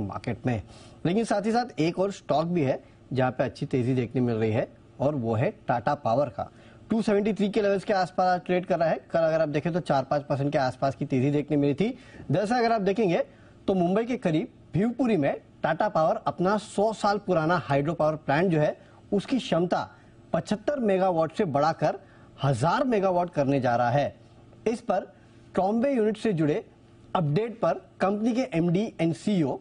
market में लेकिन साथ ही साथ एक और स्टॉक भी है जहां पे अच्छी तेजी देखने मिल रही है और वो है टाटा पावर का 273 के लेवल्स के आसपास आज ट्रेड कर रहा है कल अगर आप देखें तो चार पांच परसेंट के आसपास की तेजी देखने मिली थी दरअसल अगर आप देखेंगे तो मुंबई के करीब भीवपुरी में टाटा पावर अपना 100 साल पुराना हाइड्रो पावर प्लांट जो है उसकी क्षमता 75 मेगावाट से बढ़ाकर हजार मेगावाट करने जा रहा है इस पर ट्रॉम्बे यूनिट से जुड़े अपडेट पर कंपनी के MD and CEO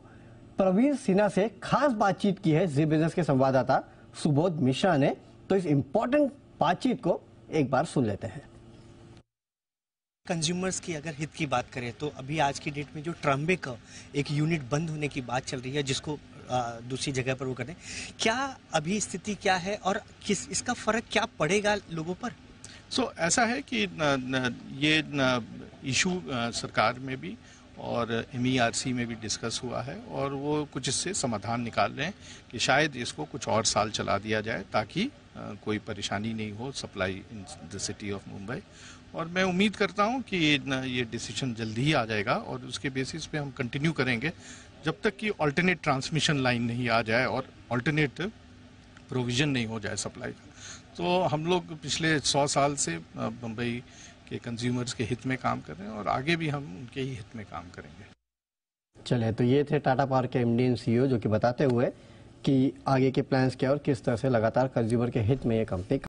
Praveen Sinha से खास बातचीत की है जी बिजनेस के संवाददाता सुबोध मिश्रा ने तो इस इम्पोर्टेंट बातचीत को एक बार सुन लेते हैं कंज्यूमर्स की अगर हित की बात करें तो अभी आज की डेट में जो ट्रम्बे का एक यूनिट बंद होने की बात चल रही है जिसको दूसरी जगह पर वो करें क्या अभी स्थिति क्या है और किस इसका फर्क क्या पड़ेगा लोगों पर सो so, ऐसा है कि न, न, ये इशू सरकार में भी और एम e में भी डिस्कस हुआ है और वो कुछ इससे समाधान निकाल रहे हैं कि शायद इसको कुछ और साल चला दिया जाए ताकि कोई परेशानी नहीं हो supply in the city of Mumbai और मैं उम्मीद करता हूं कि ये डिसीजन जल्दी ही आ जाएगा और उसके बेसिस पे हम कंटिन्यू करेंगे जब तक कि अल्टरनेट ट्रांसमिशन लाइन नहीं आ जाए और अल्टरनेट प्रोविज़न नहीं हो जाए सप्लाई का तो हम लोग पिछले सौ साल से मुंबई के कंज्यूमर्स के हित में काम कर रहे हैं और आगे भी हम उनके ही हित में काम करेंगे चले तो ये थे टाटा पावर के एम डी e जो कि बताते हुए कि आगे के प्लान्स क्या और किस तरह से लगातार कंज्यूमर के हित में ये कंपनी